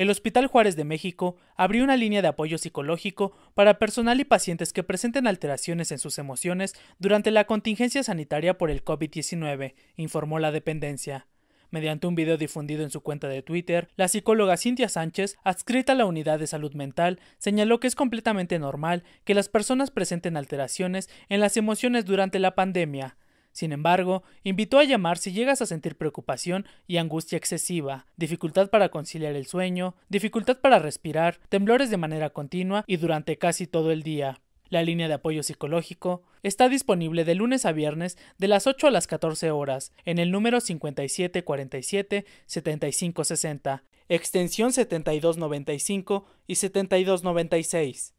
el Hospital Juárez de México abrió una línea de apoyo psicológico para personal y pacientes que presenten alteraciones en sus emociones durante la contingencia sanitaria por el COVID-19, informó la dependencia. Mediante un video difundido en su cuenta de Twitter, la psicóloga Cintia Sánchez, adscrita a la unidad de salud mental, señaló que es completamente normal que las personas presenten alteraciones en las emociones durante la pandemia, sin embargo, invitó a llamar si llegas a sentir preocupación y angustia excesiva, dificultad para conciliar el sueño, dificultad para respirar, temblores de manera continua y durante casi todo el día. La línea de apoyo psicológico está disponible de lunes a viernes de las 8 a las 14 horas en el número 5747-7560, extensión 7295 y 7296.